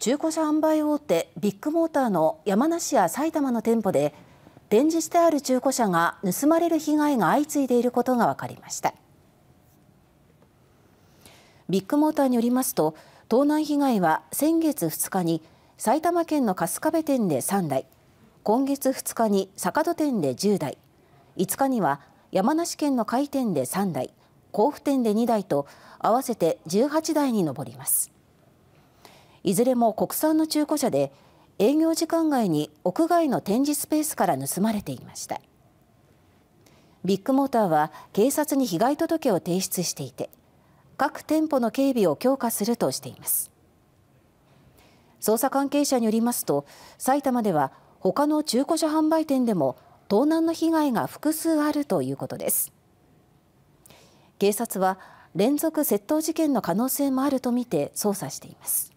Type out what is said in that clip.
中古車販売大手ビッグモーターの山梨や埼玉の店舗で展示してある中古車が盗まれる被害が相次いでいることが分かりましたビッグモーターによりますと盗難被害は先月2日に埼玉県の春日部店で3台今月2日に坂戸店で10台5日には山梨県の甲斐店で3台甲府店で2台と合わせて18台に上ります。いずれも国産の中古車で営業時間外に屋外の展示スペースから盗まれていましたビッグモーターは警察に被害届を提出していて各店舗の警備を強化するとしています捜査関係者によりますと埼玉では他の中古車販売店でも盗難の被害が複数あるということです警察は連続窃盗事件の可能性もあるとみて捜査しています